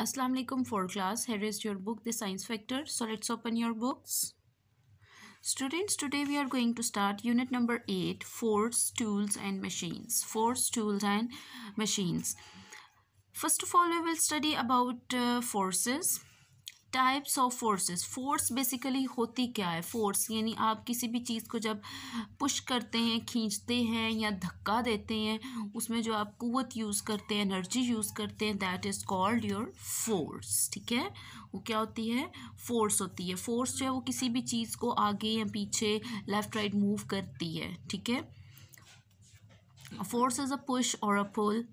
Assalamu alaikum for class. Here is your book The Science Factor. So let's open your books. Students, today we are going to start unit number 8, Force, Tools and Machines. Force, Tools and Machines. First of all, we will study about uh, forces. Types of forces force basically होती क्या है force यानी आप किसी भी चीज़ को जब push करते हैं खींचते हैं या धक्का देते हैं उसमें जो आप कुवत यूज़ करते हैं एनर्जी यूज़ करते हैं that is called your force ठीक है वो क्या होती है फोर्स होती है फोर्स जो है वो किसी भी चीज़ को आगे या पीछे लेफ़्ट राइट मूव करती है ठीक है फोर्स इज़ अ पुश और अ पुल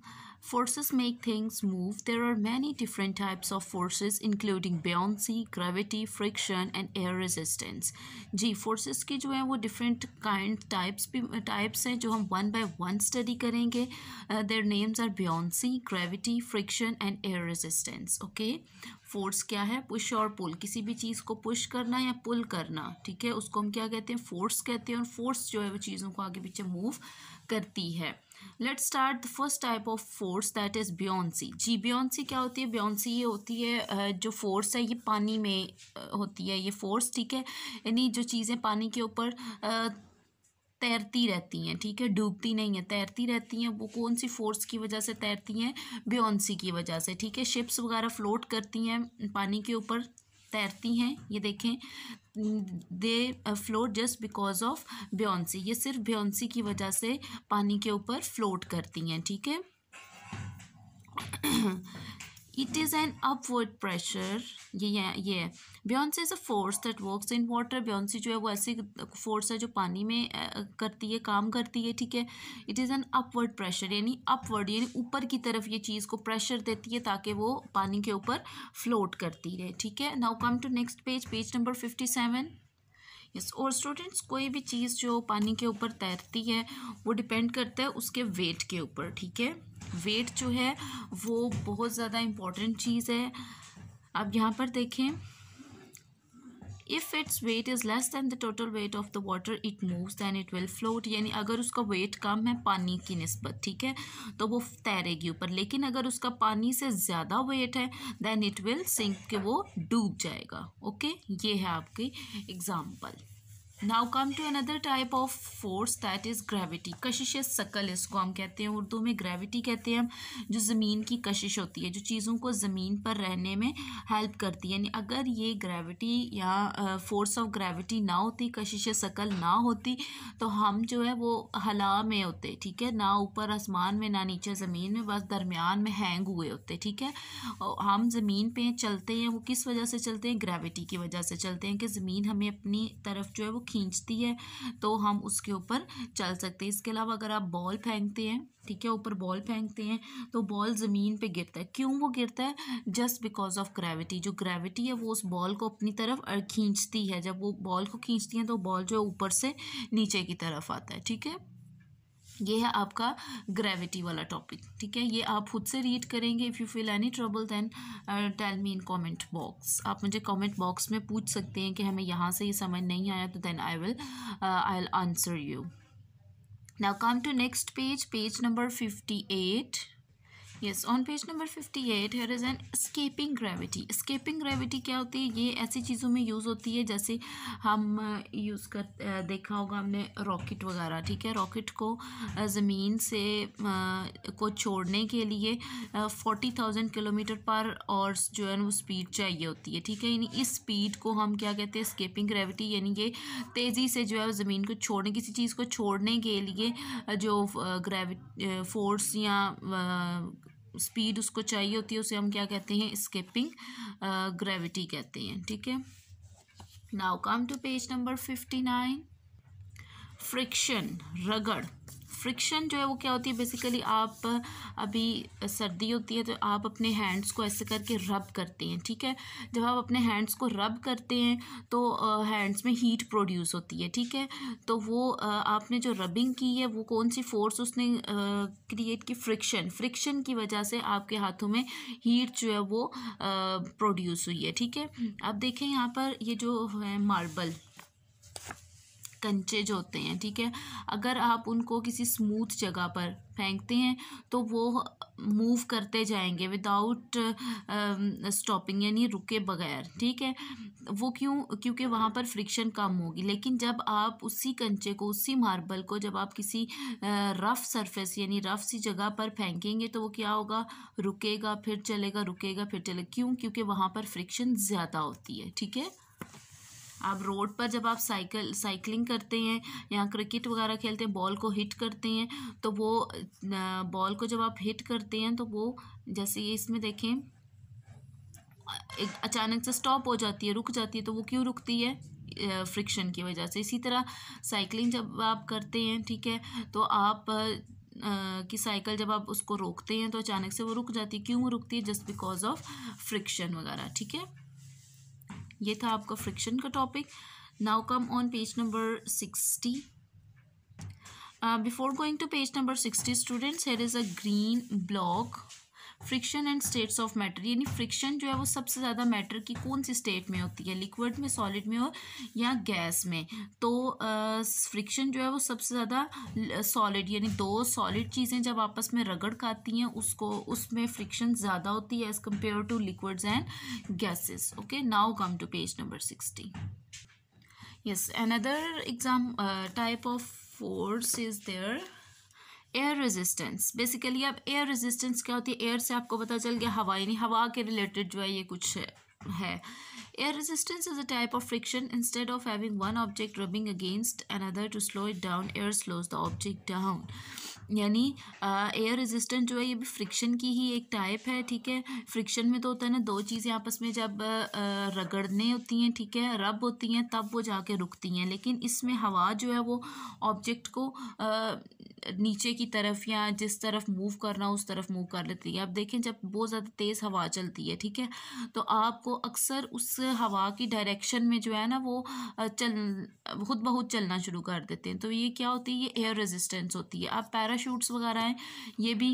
Forces make things move. There are many different types of forces including buoyancy, gravity, friction and air resistance. Ji forces की जो है वो different kind types types हैं जो हम one by one study करेंगे. Uh, their names are buoyancy, gravity, friction and air resistance. Okay. Force क्या है पुश और पुल किसी भी चीज़ को पुश करना या पुल करना ठीक है उसको हम क्या कहते हैं फोर्स कहते हैं और फोर्स जो है वो चीज़ों को आगे पीछे मूव करती है let start the first type of force that is buoyancy जी ब्योन्सी क्या होती है ब्योन्सी ये होती है जो फोर्स है ये पानी में होती है ये फोर्स ठीक है यानी जो चीज़ें पानी के ऊपर तैरती रहती हैं ठीक है डूबती नहीं है तैरती रहती हैं वो कौन सी फोर्स की वजह से तैरती हैं बियॉन्सी की वजह से ठीक है शिप्स वगैरह फ्लोट करती हैं पानी के ऊपर तैरती हैं ये देखें they float just because of buoyancy ये सिर्फ ब्योंसी की वजह से पानी के ऊपर फ्लोट करती हैं ठीक है it is an upward pressure ये ये buoyancy is a force that works in water buoyancy जो है वो ऐसी फोर्स है जो पानी में करती है काम करती है ठीक है it is an upward pressure यानी अपवर्ड यानी ऊपर की तरफ ये चीज़ को प्रेशर देती है ताकि वो पानी के ऊपर फ्लोट करती रहे ठीक है now come to next page page number fifty seven yes और स्टूडेंट्स कोई भी चीज़ जो पानी के ऊपर तैरती है वो डिपेंड करता है उसके वेट के ऊपर ठीक है वेट जो है वो बहुत ज़्यादा इम्पॉर्टेंट चीज़ है अब यहाँ पर देखें if its weight is less than the total weight of the water it moves then it will float यानी अगर उसका वेट कम है पानी की नस्बत ठीक है तो वो तैरेगी ऊपर लेकिन अगर उसका पानी से ज़्यादा वेट है दैन इट विल सिंक के वो डूब जाएगा ओके ये है आपकी example now come to another type of force that is gravity कशिश सकल इसको हम कहते हैं उर्दू में ग्रेविटी कहते हैं हम जो ज़मीन की कशिश होती है जो चीज़ों को ज़मीन पर रहने में हेल्प करती है यानी अगर ये ग्रेविटी या फोर्स ऑफ ग्रेविटी ना होती कशिश सकल ना होती तो हम जो है वो हला में होते ठीक है ना ऊपर आसमान में ना नीचे ज़मीन में बस दरमियान में हैंग हुए होते ठीक है और हम ज़मीन पर चलते हैं वो किस वजह से चलते हैं ग्रेविटी की वजह से चलते हैं कि ज़मीन हमें अपनी तरफ जो है वो खींचती है तो हम उसके ऊपर चल सकते हैं इसके अलावा अगर आप बॉल फेंकते हैं ठीक है ऊपर बॉल फेंकते हैं तो बॉल ज़मीन पे गिरता है क्यों वो गिरता है जस्ट बिकॉज ऑफ ग्रेविटी जो ग्रेविटी है वो उस बॉल को अपनी तरफ खींचती है जब वो बॉल को खींचती है तो बॉल जो है ऊपर से नीचे की तरफ आता है ठीक है ये है आपका ग्रेविटी वाला टॉपिक ठीक है ये आप खुद से रीड करेंगे if you feel any trouble then tell me in comment box आप मुझे कमेंट बॉक्स में पूछ सकते हैं कि हमें यहाँ से ये समझ नहीं आया तो then I will I will answer you now come to next page page number fifty eight yes on page number fifty eight here is an escaping gravity escaping gravity क्या होती है ये ऐसी चीज़ों में यूज़ होती है जैसे हम यूज़ uh, कर uh, देखा होगा हमने रॉकेट वगैरह ठीक है रॉकेट को uh, ज़मीन से को छोड़ने के लिए फोर्टी थाउजेंड किलोमीटर पर और जो है वो स्पीड चाहिए होती है ठीक है यानी इस स्पीड को हम क्या कहते हैं स्केपिंग ग्रेविटी यानी ये तेज़ी से जो है ज़मीन को छोड़ने किसी चीज़ को छोड़ने के लिए जो ग्रेविट फोर्स या स्पीड उसको चाहिए होती है उसे हम क्या कहते हैं स्केपिंग ग्रेविटी कहते हैं ठीक है now come to page number fifty nine friction रगड़ फ्रिक्शन जो है वो क्या होती है बेसिकली आप अभी सर्दी होती है तो आप अपने हैंड्स को ऐसे करके रब करते हैं ठीक है जब आप अपने हैंड्स को रब करते हैं तो हैंड्स में हीट प्रोड्यूस होती है ठीक है तो वो आपने जो रबिंग की है वो कौन सी फोर्स उसने क्रिएट की फ्रिक्शन फ्रिक्शन की वजह से आपके हाथों में हीट जो है वो प्रोड्यूस हुई है ठीक है अब देखें यहाँ पर ये जो है मार्बल कंचे जो होते हैं ठीक है अगर आप उनको किसी स्मूथ जगह पर फेंकते हैं तो वो मूव करते जाएंगे विदाउट स्टॉपिंग um, यानी रुके बगैर ठीक है वो क्यों क्योंकि वहाँ पर फ्रिक्शन कम होगी लेकिन जब आप उसी कंचे को उसी मार्बल को जब आप किसी रफ़ uh, सरफेस यानी रफ़ सी जगह पर फेंकेंगे तो वो क्या होगा रुकेगा फिर चलेगा रुकेगा फिर चलेगा क्यों क्योंकि वहाँ पर फ्रिक्शन ज़्यादा होती है ठीक है आप रोड पर जब आप साइकिल साइकिलिंग करते हैं या क्रिकेट वगैरह खेलते हैं बॉल को हिट करते हैं तो वो बॉल को जब आप हिट करते हैं तो वो जैसे ये इसमें देखें अचानक से स्टॉप हो जाती है रुक जाती है तो वो क्यों रुकती है फ्रिक्शन की वजह से इसी तरह साइकिलिंग जब आप करते हैं ठीक है तो आप की साइकिल जब आप उसको रोकते हैं तो अचानक से वो रुक जाती है क्यों रुकती है जस्ट बिकॉज ऑफ फ्रिक्शन वगैरह ठीक है ये था आपका फ्रिक्शन का topic now come on page number sixty before going to page number sixty students here is a green block friction and states of matter यानी फ्रिक्शन जो है वो सबसे ज़्यादा मैटर की कौन सी स्टेट में होती है लिक्विड में सॉलिड में हो या गैस में तो फ्रिक्शन जो है वो सबसे ज़्यादा सॉलिड यानी दो सॉलिड चीज़ें जब आपस में रगड़ खाती हैं उसको उसमें फ्रिक्शन ज़्यादा होती है as compare to liquids and gases okay now come to page number sixty yes another exam uh, type of force is there air resistance basically अब एयर रेजिस्टेंस क्या होती है एयर से आपको पता चल गया हवा यानी हवा के रिलेटेड जो है ये कुछ है air resistance is a type of friction instead of having one object rubbing against another to slow it down air slows the object down यानी एयर रेजिस्टेंट जो है ये भी फ्रिक्शन की ही एक टाइप है ठीक है फ्रिक्शन में तो होता है ना दो चीज़ें आपस में जब रगड़ने होती हैं ठीक है रब होती हैं तब वो जाके रुकती हैं लेकिन इसमें हवा जो है वो ऑब्जेक्ट को आ, नीचे की तरफ या जिस तरफ मूव करना उस तरफ मूव कर लेती है आप देखें जब बहुत ज़्यादा तेज़ हवा चलती है ठीक है तो आपको अक्सर उस हवा की डायरेक्शन में जो है ना वो चल खुद बहुत चलना शुरू कर देते हैं तो ये क्या होती है ये एयर रेजिस्टेंस होती है आप पैरा पैराशूट्स वगैरह हैं ये भी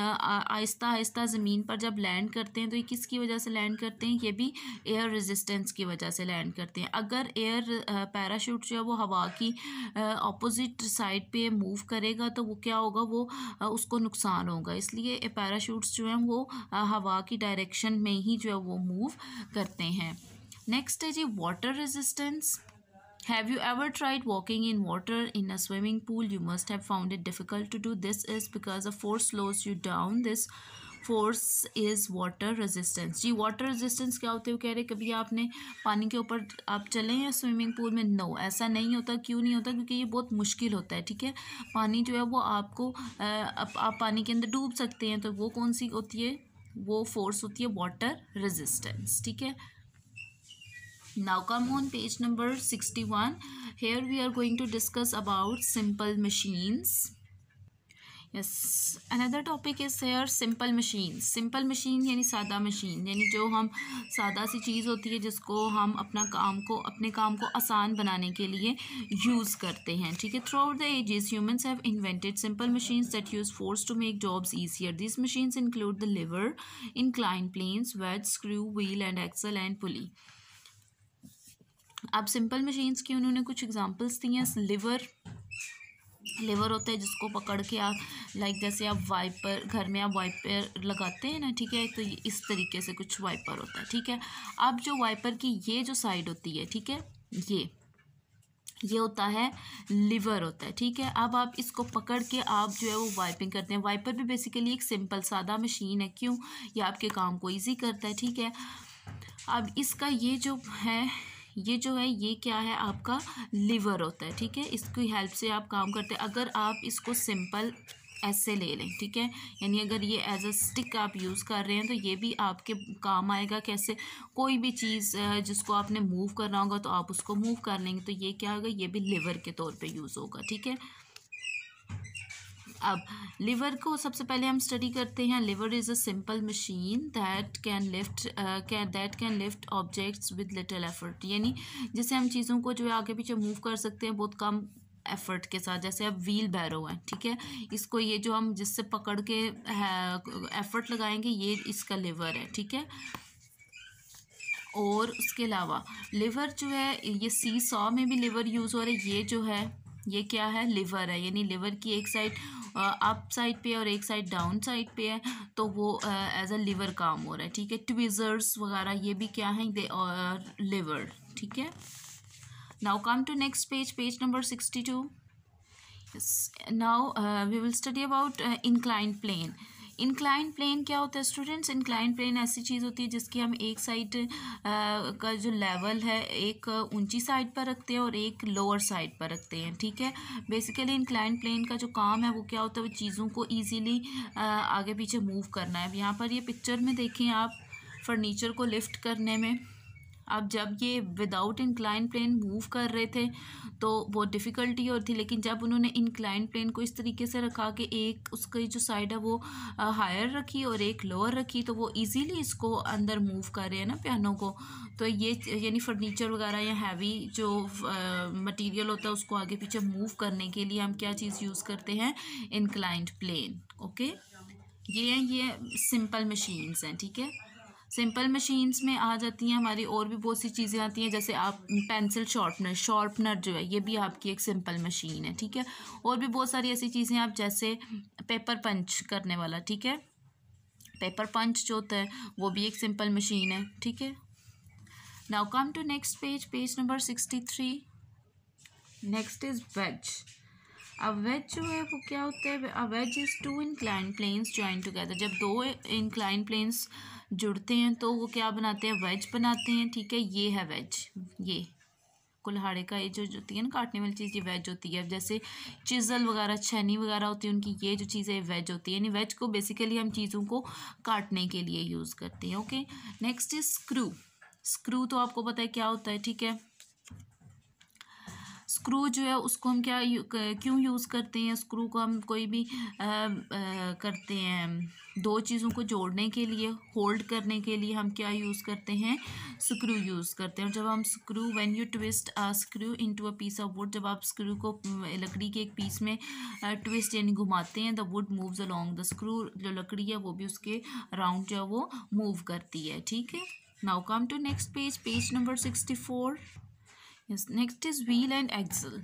आहिस्ता आहिस्ता ज़मीन पर जब लैंड करते हैं तो ये किसकी वजह से लैंड करते हैं ये भी एयर रेजिस्टेंस की वजह से लैंड करते हैं अगर एयर पैराशूट जो है वो हवा की अपोजिट साइड पे मूव करेगा तो वो क्या होगा वो उसको नुकसान होगा इसलिए पैराशूट्स जो हैं वो हवा की डायरेक्शन में ही जो है वो मूव करते हैं नेक्स्ट है जी water resistance Have you ever tried walking in water in a swimming pool? You must have found it difficult to do. This is because a force slows you down. This force is water resistance जी water resistance क्या होते हुए कह रहे कभी आपने पानी के ऊपर आप चले या स्विमिंग पूल में नो no, ऐसा नहीं होता क्यों नहीं होता क्योंकि ये बहुत मुश्किल होता है ठीक है पानी जो है वो आपको आप, आप पानी के अंदर डूब सकते हैं तो वो कौन सी होती है वो फोर्स होती है वाटर रेजिस्टेंस ठीक है now come on page number 61 here we are going to discuss about simple machines yes another topic is here simple machine simple machine यानी सादा मशीन यानी जो हम सादा सी चीज़ होती है जिसको हम अपना काम को अपने काम को आसान बनाने के लिए यूज़ करते हैं ठीक है throughout the ages humans have invented simple machines that use force to make jobs easier this machines include the lever in inclined planes wedge screw wheel and axle and pulley अब simple machines की उन्होंने कुछ examples दी हैं liver लेवर होता है जिसको पकड़ के आप लाइक जैसे आप वाइपर घर में आप वाइपर लगाते हैं ना ठीक है तो इस तरीके से कुछ वाइपर होता है ठीक है अब जो वाइपर की ये जो साइड होती है ठीक है ये ये होता है लिवर होता है ठीक है अब आप इसको पकड़ के आप जो है वो वाइपिंग करते हैं वाइपर भी बेसिकली एक सिंपल सादा मशीन है क्यों ये आपके काम को ईजी करता है ठीक है अब इसका ये जो है ये जो है ये क्या है आपका लीवर होता है ठीक है इसकी हेल्प से आप काम करते हैं अगर आप इसको सिंपल ऐसे ले लें ठीक है यानी अगर ये एज अ स्टिक आप यूज़ कर रहे हैं तो ये भी आपके काम आएगा कैसे कोई भी चीज़ जिसको आपने मूव करना होगा तो आप उसको मूव कर लेंगे तो ये क्या होगा ये भी लीवर के तौर पे यूज़ होगा ठीक है अब लिवर को सबसे पहले हम स्टडी करते हैं lever is a simple machine that can lift can that can lift objects with little effort यानी जिससे हम चीज़ों को जो है आगे पीछे मूव कर सकते हैं बहुत कम एफर्ट के साथ जैसे अब व्हील बैरो है ठीक है इसको ये जो हम जिससे पकड़ के एफर्ट uh, लगाएंगे ये इसका लिवर है ठीक है और उसके अलावा लिवर जो है ये सी सॉ में भी लिवर यूज़ हो रहा है ये जो है ये क्या है लिवर है यानी लिवर की एक साइड अप साइड पे और एक साइड डाउन साइड पे है तो वो एज अ लिवर काम हो रहा है ठीक है ट्विजर्स वगैरह ये भी क्या है दे और लिवर ठीक है now come to next page page number sixty two now we will study about incline plane incline plane क्या होता है स्टूडेंट्स इंक्लाइन प्लेन ऐसी चीज़ होती है जिसकी हम एक साइड का जो लेवल है एक ऊंची साइड पर रखते हैं और एक लोअर साइड पर रखते हैं ठीक है बेसिकली इंक्लाइन प्लेन का जो काम है वो क्या होता है वो चीज़ों को ईजीली आगे पीछे मूव करना है अब यहाँ पर ये पिक्चर में देखें आप फर्नीचर को लिफ्ट करने में अब जब ये विदाउट इंक्लाइन प्लेन मूव कर रहे थे तो बहुत डिफ़िकल्टी और थी लेकिन जब उन्होंने इंक्लाइन प्लेन को इस तरीके से रखा कि एक उसकी जो साइड है वो हायर रखी और एक लोअर रखी तो वो इजीली इसको अंदर मूव कर रहे हैं ना पियानो को तो ये यानी फर्नीचर वगैरह या हैवी जो मटेरियल होता है उसको आगे पीछे मूव करने के लिए हम क्या चीज़ यूज़ करते हैं इंक्लाइंट प्लेन ओके ये हैं ये सिंपल मशीन्स हैं ठीक है सिंपल मशीन्स में आ जाती हैं हमारी और भी बहुत सी चीज़ें आती हैं जैसे आप पेंसिल शॉर्पनर शॉर्पनर जो है ये भी आपकी एक सिंपल मशीन है ठीक है और भी बहुत सारी ऐसी चीज़ें आप जैसे पेपर पंच करने वाला ठीक है पेपर पंच जो होता है वो भी एक सिंपल मशीन है ठीक है now come to next page page number sixty three next is wedge a wedge जो है वो क्या होता है a wedge is two incline planes join together जब दो इंक्लाइन प्लेन्स जुड़ते हैं तो वो क्या बनाते हैं वेज बनाते हैं ठीक है ये है वेज ये कुल्हाड़े का ये जो होती है ना काटने वाली चीज़ ये वेज होती है जैसे चिजल वगैरह छनी वगैरह होती है उनकी ये जो चीज़ है वेज होती है यानी वेज को बेसिकली हम चीज़ों को काटने के लिए यूज़ करते हैं okay next is screw screw तो आपको पता है क्या होता है ठीक है स्क्रू जो है उसको हम क्या यू, क्यों यूज़ करते हैं स्क्रू को हम कोई भी आ, आ, करते हैं दो चीज़ों को जोड़ने के लिए होल्ड करने के लिए हम क्या यूज़ करते हैं स्क्रू यूज़ करते हैं जब हम screw when you twist a screw into a piece of wood जब आप स्क्रू को लकड़ी के एक पीस में ट्विस्ट यानी घुमाते हैं the wood moves along the screw जो लकड़ी है वो भी उसके राउंड जो है वो मूव करती है ठीक है now come to next page page number sixty four yes next is wheel and axle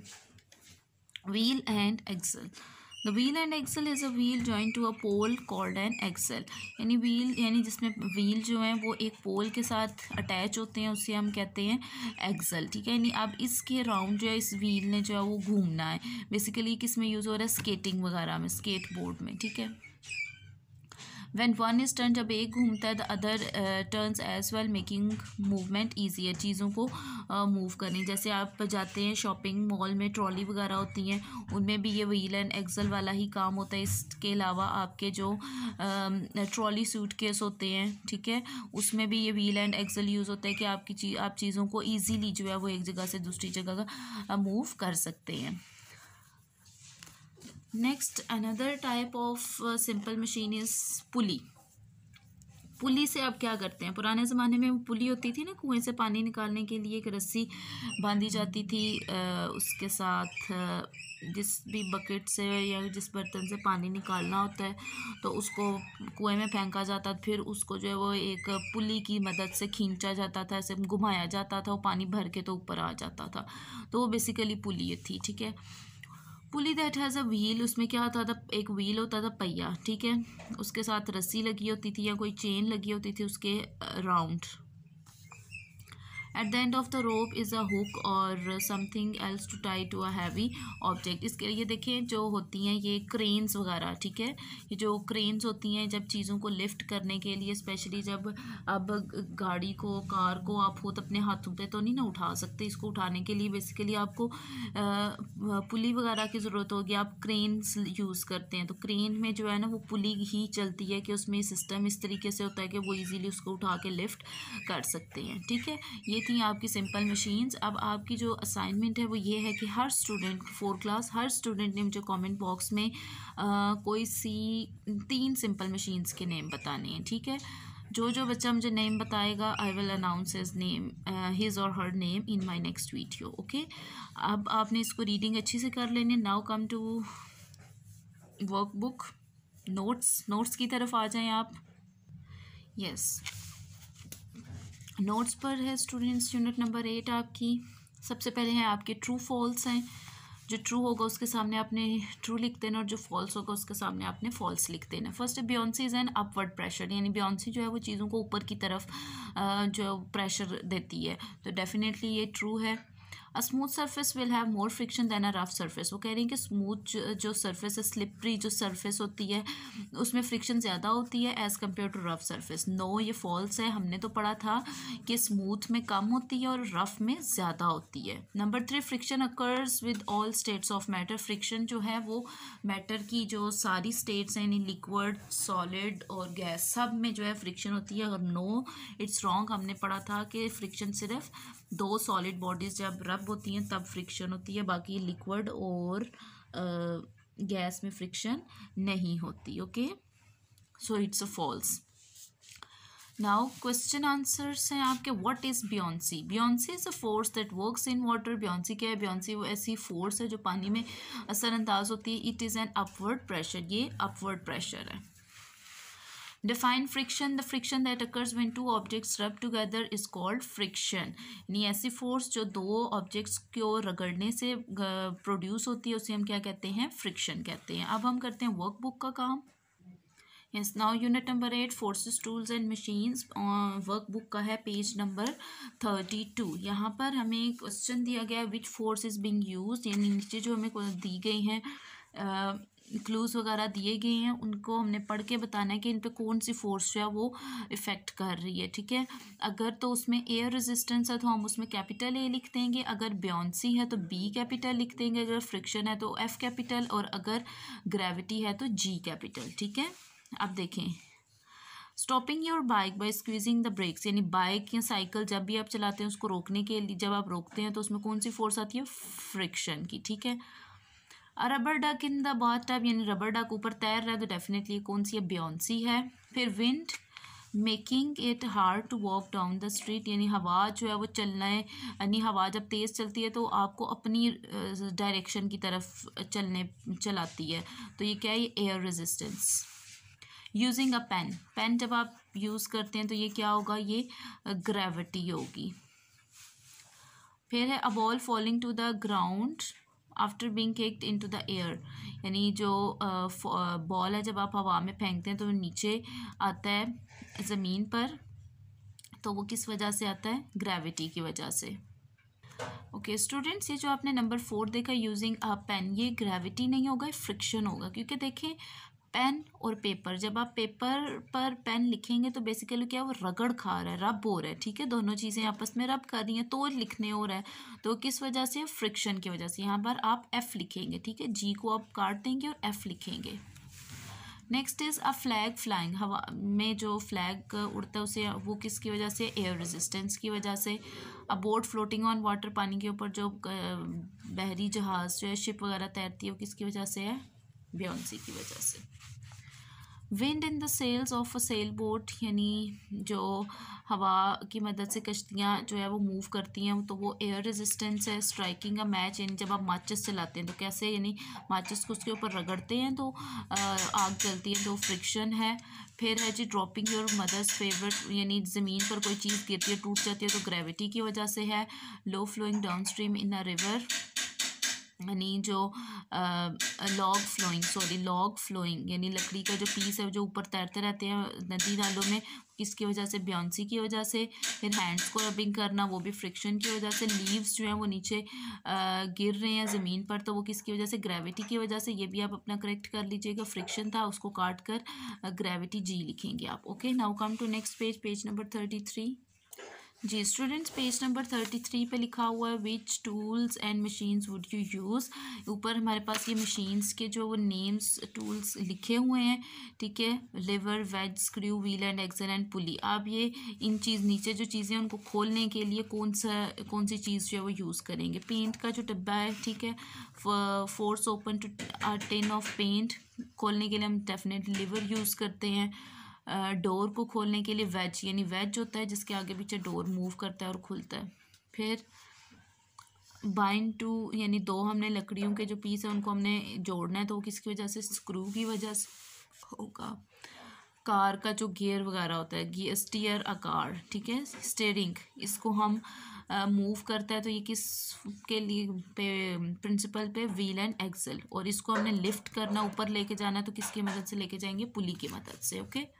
wheel and axle the wheel and axle is a wheel join to a pole called an axle यानी wheel यानी जिसमें wheel जो है वो एक पोल के साथ attach होते हैं उसे हम कहते हैं एक्सल ठीक है यानी अब इसके राउंड जो है इस व्हील ने जो है वो घूमना है बेसिकली किस में यूज़ हो रहा है स्केटिंग वगैरह में स्केट बोर्ड में ठीक है वैन वन इज टर्न जब एक घूमता है the other turns as well making movement easy है चीज़ों को मूव uh, करनी जैसे आप जाते हैं शॉपिंग मॉल में ट्रॉली वगैरह होती हैं उनमें भी ये व्हील एंड एक्सल वाला ही काम होता है इसके अलावा आपके जो ट्रॉली सूट केस होते हैं ठीक है उसमें भी ये व्हील एंड एक्सल यूज़ होता है कि आपकी चीज़ आप चीज़ों को ईजीली जो है वो एक जगह से दूसरी जगह का मूव uh, कर सकते हैं next another type of simple machine is pulley pulley से आप क्या करते हैं पुराने ज़माने में पुली होती थी ना कुएं से पानी निकालने के लिए एक रस्सी बांधी जाती थी आ, उसके साथ जिस भी बकेट से या जिस बर्तन से पानी निकालना होता है तो उसको कुएं में फेंका जाता था फिर उसको जो है वो एक पुली की मदद से खींचा जाता था ऐसे घुमाया जाता था वो पानी भर के तो ऊपर आ जाता था तो वो बेसिकली पुली थी ठीक है pulley that has a wheel उसमें क्या होता था एक व्हील होता था पहिया ठीक है उसके साथ रस्सी लगी होती थी या कोई चेन लगी होती थी उसके round at the end of the rope is a hook और something else to tie to a heavy object इसके लिए देखें जो होती हैं ये क्रेन्स वगैरह ठीक है ये जो क्रेन्स होती हैं जब चीज़ों को लिफ्ट करने के लिए स्पेशली जब अब गाड़ी को कार को आप खुद अपने हाथों पे तो नहीं ना उठा सकते इसको उठाने के लिए बेसिकली आपको पुली वगैरह की ज़रूरत होगी आप क्रेन्स यूज़ करते हैं तो क्रेन में जो है ना वो पुली ही चलती है कि उसमें सिस्टम इस तरीके से होता है कि वो ईजीली उसको उठा के लिफ्ट कर सकते हैं ठीक है ये थी आपकी सिंपल मशीन्स अब आपकी जो असाइनमेंट है वो ये है कि हर स्टूडेंट फोर क्लास हर स्टूडेंट ने मुझे कमेंट बॉक्स में आ, कोई सी तीन सिंपल मशीन्स के नेम बताने हैं ठीक है जो जो बच्चा मुझे नेम बताएगा I will announce his name his और her name in my next video okay अब आपने इसको रीडिंग अच्छी से कर लेने now come to book notes notes की तरफ आ जाएं आप यस yes. नोट्स पर है स्टूडेंट्स यूनिट नंबर एट आपकी सबसे पहले है आपके ट्रू फॉल्स हैं जो ट्रू होगा उसके सामने आपने ट्रू लिख देना और जो फॉल्स होगा उसके सामने आपने फॉल्स लिख देना first buoyancy is an upward pressure यानी बियॉन्सी जो है वो चीज़ों को ऊपर की तरफ जो प्रेशर देती है तो डेफिनेटली ये ट्रू है a smooth surface will have more friction than a rough surface वो कह रही हैं कि स्मूथ जो सर्फेस है स्लिपरी जो सर्फेस होती है उसमें फ्रिक्शन ज़्यादा होती है as compare to rough surface no ये फॉल्स है हमने तो पढ़ा था कि स्मूथ में कम होती है और रफ में ज़्यादा होती है number three friction occurs with all states of matter friction जो है वो मैटर की जो सारी स्टेट्स हैं लिक्विड सॉलिड और गैस सब में जो है फ्रिक्शन होती है अगर नो इट्स रॉन्ग हमने पढ़ा था कि फ्रिक्शन सिर्फ दो सॉलिड बॉडीज़ जब रब होती हैं तब फ्रिक्शन होती है बाकी लिक्विड और गैस में फ्रिक्शन नहीं होती okay so it's a false now question answers हैं आपके what is buoyancy buoyancy is a force that works in water buoyancy क्या है बियॉन्सी वो ऐसी फोर्स है जो पानी में असरअंदाज होती है it is an upward pressure ये अपवर्ड प्रेशर है define friction the friction that occurs when two objects rub together is called friction यानी ऐसी फोर्स जो दो ऑब्जेक्ट्स को रगड़ने से प्रोड्यूस होती है उसे हम क्या कहते हैं फ्रिक्शन कहते हैं अब हम करते हैं वर्क बुक का काम yes now unit number eight forces tools and machines workbook का है पेज नंबर थर्टी टू यहाँ पर हमें क्वेश्चन दिया गया which force is being use यानी नीचे जो हमें दी गई हैं क्लूज़ वगैरह दिए गए हैं उनको हमने पढ़ के बताना है कि इन पर कौन सी फोर्स जो है वो इफ़ेक्ट कर रही है ठीक है अगर तो उसमें एयर रेजिस्टेंस है तो हम उसमें कैपिटल ए तो लिख देंगे अगर ब्योंसी है तो बी कैपिटल लिख देंगे अगर फ्रिक्शन है तो एफ़ कैपिटल और अगर ग्रेविटी है तो जी कैपिटल ठीक है अब देखें stopping your bike by squeezing the brakes यानी बाइक या साइकिल जब भी आप चलाते हैं उसको रोकने के लिए जब आप रोकते हैं तो उसमें कौन सी फोर्स आती है फ्रिक्शन की ठीक है rubber duck in the bathtub यानी रबर डक ऊपर तैर रहा है तो डेफिनेटली कौन सी है ब्योंसी है फिर wind making it hard to walk down the street यानी हवा जो है वो चलना है यानी हवा जब तेज़ चलती है तो आपको अपनी डायरेक्शन की तरफ चलने चलाती है तो ये क्या है air resistance using a pen pen जब आप यूज़ करते हैं तो ये क्या होगा ये ग्रेविटी होगी फिर है a ball falling to the ground after being kicked into the air यानी जो बॉल है जब आप हवा में फेंकते हैं तो नीचे आता है ज़मीन पर तो वो किस वजह से आता है ग्रेविटी की वजह से ओके okay, स्टूडेंट्स ये जो आपने नंबर फोर देखा यूजिंग अ पेन ये ग्रेविटी नहीं होगा फ्रिक्शन होगा क्योंकि देखें पेन और पेपर जब आप पेपर पर पेन लिखेंगे तो बेसिकली क्या वो रगड़ खा रहा है रब हो रहा है ठीक है दोनों चीज़ें आपस में रब कर रही हैं तो लिखने हो रहा है तो किस वजह से फ्रिक्शन की वजह से यहाँ पर आप एफ़ लिखेंगे ठीक है जी को आप काट देंगे और एफ़ लिखेंगे next is a flag flying हवा में जो फ्लैग उड़ता है उसे वो किसकी वजह से एयर रेजिस्टेंस की वजह से a boat floating on water पानी के ऊपर जो बहरी जहाज़ जो है शिप वगैरह तैरती है वो किसकी वजह से है बियसी की वजह से wind in the sails of a sailboat यानी जो हवा की मदद से कश्तियाँ जो है वो मूव करती हैं तो वो एयर रेजिस्टेंस है स्ट्राइकिंग अ मैच यानी जब आप माचिस चलाते हैं तो कैसे यानी माचिस को उसके ऊपर रगड़ते हैं तो आग जलती है तो फ्रिक्शन है फिर है G dropping your mother's favourite यानी ज़मीन पर कोई चीज़ गिरती है टूट जाती है तो ग्रेविटी की वजह से है log flowing downstream in a river यानी जो log flowing sorry log flowing यानी लकड़ी का जो पीस है जो ऊपर तैरते रहते हैं नदी नालों में किसकी वजह से ब्योंसी की वजह से फिर हैंड्स को रबिंग करना वो भी फ्रिक्शन की वजह से लीव्स जो हैं वो नीचे गिर रहे हैं ज़मीन पर तो वो किसकी वजह से ग्रेविटी की वजह से ये भी आप अपना करेक्ट कर लीजिएगा फ्रिक्शन था उसको काट कर ग्रेविटी जी लिखेंगे आप okay now come to next page page number thirty three जी students page number thirty three पर लिखा हुआ है which tools and machines would you use ऊपर हमारे पास ये मशीन्स के जो वो नेम्स टूल्स लिखे हुए हैं ठीक है lever wedge screw wheel and axle and pulley आप ये इन चीज़ नीचे जो चीज़ें उनको खोलने के लिए कौन सा कौन सी चीज़ जो है वो यूज़ करेंगे पेंट का जो डब्बा है ठीक है force open to tin of paint खोलने के लिए हम डेफिनेट लिवर यूज़ करते हैं डोर को खोलने के लिए वेज यानी वेज होता है जिसके आगे पीछे डोर मूव करता है और खुलता है फिर बाइन टू यानी दो हमने लकड़ियों के जो पीस हैं उनको हमने जोड़ना है तो किसकी वजह से स्क्रू की वजह से होगा कार का जो गियर वगैरह होता है गियर स्टीयर अ कार ठीक है स्टेयरिंग इसको हम मूव करता है तो ये किस के लिए पे प्रिंसिपल पे व्हील एंड एक्सल और इसको हमने लिफ्ट करना ऊपर लेके जाना है तो किसकी मदद से लेके जाएंगे पुली की मदद से okay okay?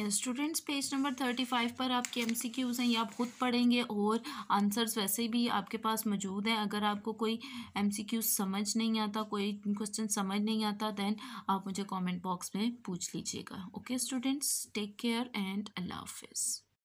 Students page number thirty five पर आपके एम सी क्यूज़ हैं ये आप खुद पढ़ेंगे और आंसर्स वैसे भी आपके पास मौजूद हैं अगर आपको कोई एम सी क्यूज़ समझ नहीं आता कोई क्वेश्चन समझ नहीं आता दैन आप मुझे कॉमेंट बॉक्स में पूछ लीजिएगा okay students take care and अल्लाह हाफिज़